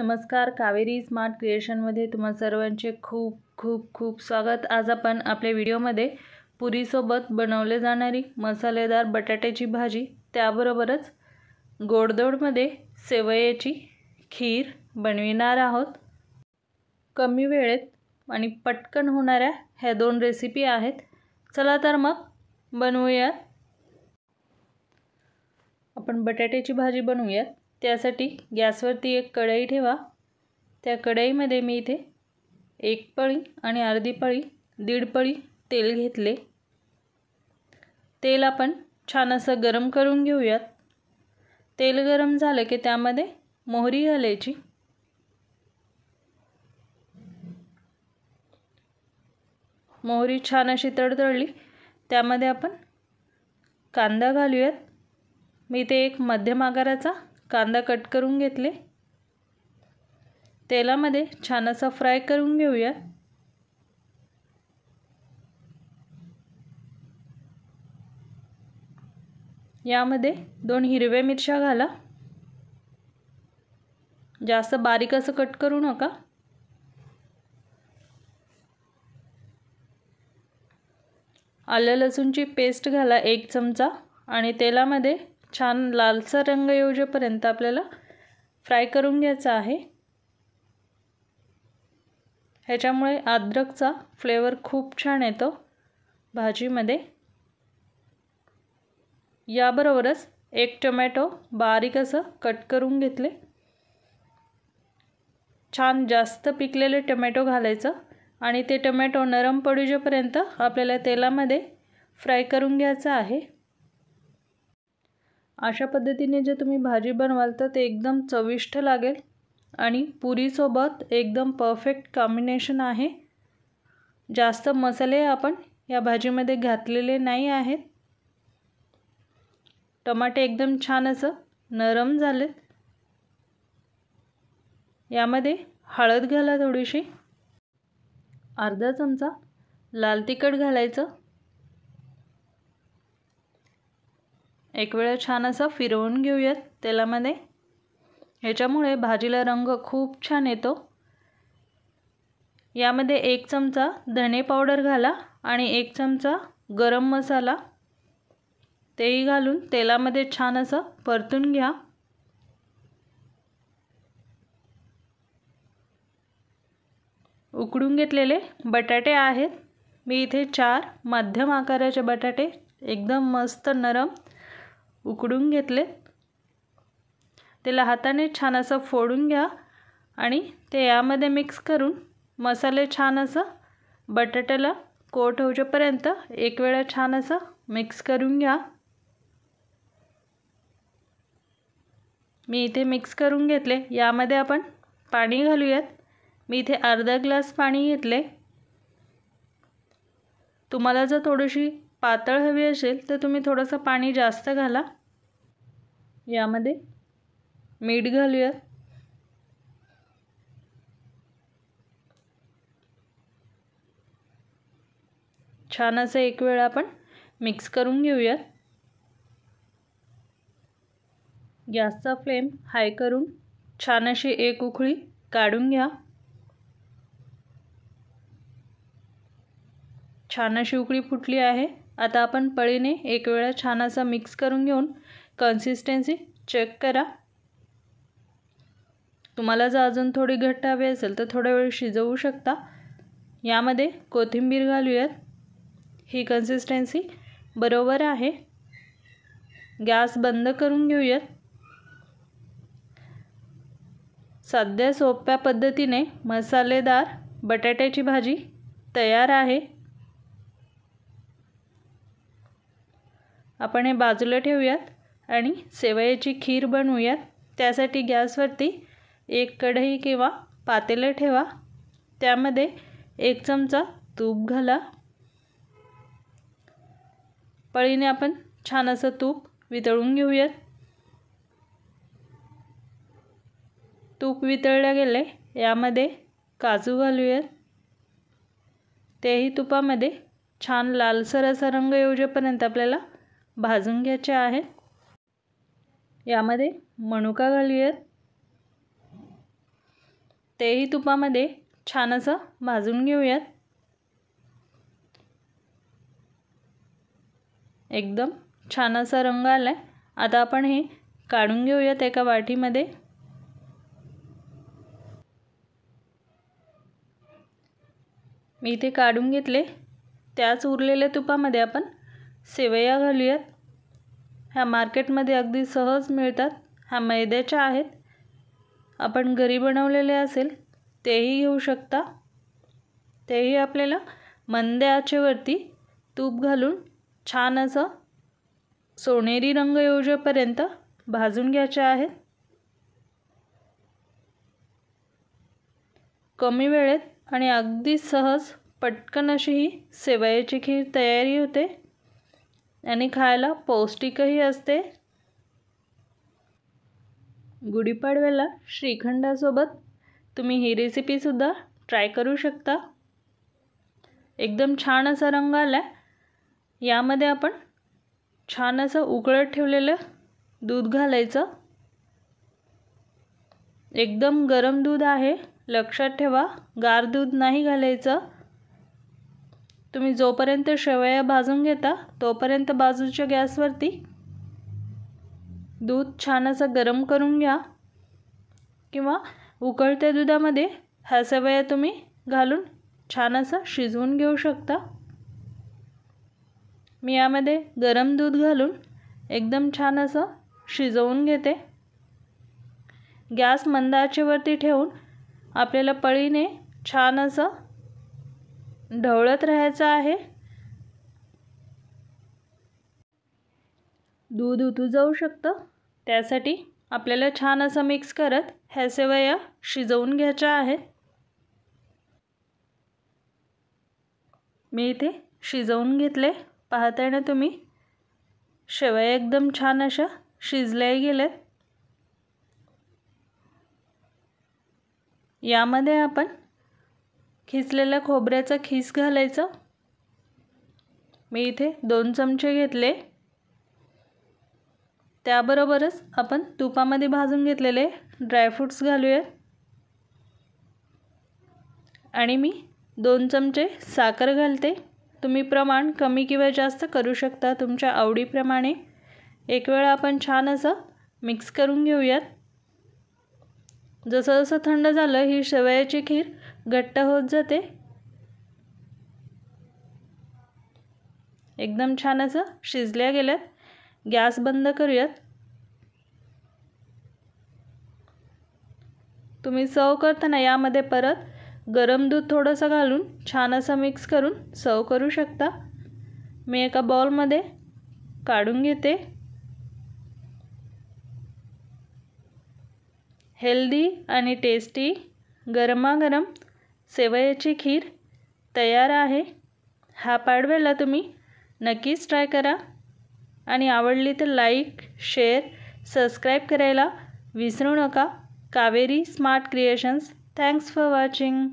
नमस्कार कावेरी स्मार्ट क्रिएशनमध्ये तुम्हा सर्वांचे खूप खूप खूप स्वागत आज आपण आपल्या व्हिडिओमध्ये पुरीसोबत बनवले जाणारी मसालेदार बटाट्याची भाजी त्याबरोबरच गोडदोडमध्ये सेवयाची खीर बनविणार आहोत कमी वेळेत आणि पटकन होणाऱ्या ह्या दोन रेसिपी आहेत चला तर मग बनवूयात आपण बटाट्याची भाजी बनवूयात त्यासाठी गॅसवरती एक कढई ठेवा त्या कढईमध्ये मी इथे एक पळी आणि अर्धी पळी दीड पळी तेल घेतले तेल आपण छान असं गरम करून घेऊयात तेल गरम झालं की त्यामध्ये मोहरी घालायची मोहरी छान अशी तडतडली त्यामध्ये आपण कांदा घालूयात मी ते एक मध्यम आकाराचा कांदा कट करून घेतले तेलामध्ये छान असा फ्राय करून घेऊया यामध्ये दोन हिरव्या मिरच्या घाला जास्त बारीक असं कट करू नका आलं लसूणची पेस्ट घाला एक चमचा आणि तेलामध्ये छान लालसा रंग येऊजेपर्यंत आपल्याला फ्राय करून घ्यायचा आहे ह्याच्यामुळे अद्रकचा फ्लेवर खूप छान येतो भाजीमध्ये याबरोबरच एक टोमॅटो बारीक असं कट करून घेतले छान जास्त पिकलेले टोमॅटो घालायचं आणि ते टोमॅटो नरम पडूजेपर्यंत आपल्याला तेलामध्ये फ्राय करून घ्यायचं आहे अशा पद्धतीने जे तुम्ही भाजी बनवाल तर ते एकदम चविष्ट लागेल आणि पुरीसोबत एकदम परफेक्ट कॉम्बिनेशन आहे जास्त मसाले आपण या भाजीमध्ये घातलेले नाही आहेत टमाटे एकदम छान असं नरम झालेत यामध्ये हळद घाला थोडीशी अर्धा चमचा लाल तिखट घालायचं एक वेळ छान असं फिरवून घेऊयात तेलामध्ये ह्याच्यामुळे भाजीला रंग खूप छान येतो यामध्ये एक चमचा धणे पावडर घाला आणि एक चमचा गरम मसाला तेही घालून तेलामध्ये छान असं परतून घ्या उकडून घेतलेले बटाटे आहेत मी इथे चार मध्यम आकाराचे बटाटे एकदम मस्त नरम उकडून घेतले त्याला हाताने छान असं फोडून घ्या आणि ते यामध्ये मिक्स करून मसाले छान असं बटाट्याला कोट होऊच्यापर्यंत एक वेळा छान असं मिक्स करून घ्या मी इथे मिक्स करून घेतले यामध्ये आपण पाणी घालूयात मी इथे अर्धा ग्लास पाणी घेतले तुम्हाला जर थोडीशी पातळ हवी असेल तर तुम्ही थोडंसं पाणी जास्त घाला यामध्ये मीठ घालूयात छान असं एक वेळ आपण मिक्स करून घेऊयात गॅसचा फ्लेम हाय करून छान अशी एक उकळी काढून घ्या छान अशी उकळी फुटली आहे आता आपण पळीने एक वेळा छान असा मिक्स करून घेऊन कन्सिस्टन्सी चेक करा तुम्हाला जर अजून थोडी घट्ट हवी असेल तर थोड्या वेळ शिजवू शकता यामध्ये कोथिंबीर घालूयात ही कन्सिस्टन्सी बरोबर आहे गॅस बंद करून घेऊयात साध्या सोप्या पद्धतीने मसालेदार बटाट्याची भाजी तयार आहे आपण हे बाजूला ठेवूयात आणि सेवयाची खीर बनवूयात त्यासाठी गॅसवरती एक कढई किंवा पातेलं ठेवा त्यामध्ये एक चमचा तूप घाला पळीने आपण छान असं तूप वितळून घेऊयात तूप वितळलं गेले यामध्ये काजू घालूयात तेही तुपामध्ये छान लालसर असा रंग येऊजेपर्यंत आपल्याला भाजून घ्यायचे आहेत यामध्ये मणुका घालूयात तेही तुपामध्ये छान असं भाजून घेऊयात एकदम छान असा रंग आला आहे आता आपण हे काढून घेऊयात एका वाटीमध्ये मी इथे काढून घेतले त्याच उरलेल्या तुपामध्ये आपण सेवया घालूयात ह्या मार्केटमध्ये अगदी सहज मिळतात ह्या मैद्याच्या आहेत आपण घरी बनवलेले असेल तेही घेऊ शकता तेही आपल्याला मंद्याचेवरती तूप घालून छान असं सोनेरी रंग येऊजेपर्यंत भाजून घ्यायचे आहेत कमी वेळेत आणि अगदी सहज पटकन अशी सेवयाची खीर तयारी होते आणि खायला पौष्टिकही असते गुढीपाडव्याला श्रीखंडासोबत तुम्ही ही रेसिपीसुद्धा ट्राय करू शकता एकदम छान असा रंग आला यामध्ये आपण छान असं उकळत ठेवलेलं दूध घालायचं एकदम गरम दूध आहे लक्षात ठेवा गार दूध नाही घालायचं तुम्ही जोपर्यंत शेवया भाजून घेता तोपर्यंत बाजूच्या गॅसवरती दूध छान असं गरम करून घ्या किंवा उकळत्या दुधामध्ये ह्या शेवया तुम्ही घालून छान असं शिजवून घेऊ शकता मी यामध्ये गरम दूध घालून एकदम छान असं शिजवून घेते गॅस मंदाचेवरती ठेवून आपल्याला पळीने छान असं ढवळत राहायचं आहे दूध उतू जाऊ शकतं त्यासाठी आपल्याला छान असं मिक्स करत ह्या सेवया शिजवून घ्यायच्या आहेत मी इथे शिजवून घेतले पाहताय ना तुम्ही शेवया एकदम छान अशा शिजल्या गेल्यात यामध्ये आपण खिसलेल्या खोबऱ्याचा खीस घालायचा मी इथे दोन चमचे घेतले त्याबरोबरच आपण तुपामध्ये भाजून घेतलेले ड्रायफ्रूट्स घालूया आणि मी दोन चमचे साखर घालते तुम्ही प्रमाण कमी किंवा जास्त करू शकता तुमच्या आवडीप्रमाणे एक वेळा आपण छान असं मिक्स करून घेऊयात जसं जसं थंड झालं ही शेवयाची खीर घट्ट होत जाते एकदम छान असं शिजल्या गेल्यात गॅस बंद करूयात तुम्ही सर्व करताना यामध्ये परत गरम दूध थोडंसं घालून छान असं मिक्स करून सर्व करू शकता मी एका बॉलमध्ये काढून घेते हेल्दी आणि टेस्टी गरमागरम शेवयाची खीर तयार आहे हा पाडवेला तुम्ही नक्कीच ट्राय करा आणि आवडली तर लाईक शेअर सबस्क्राईब करायला विसरू नका Kaveri smart creations thanks for watching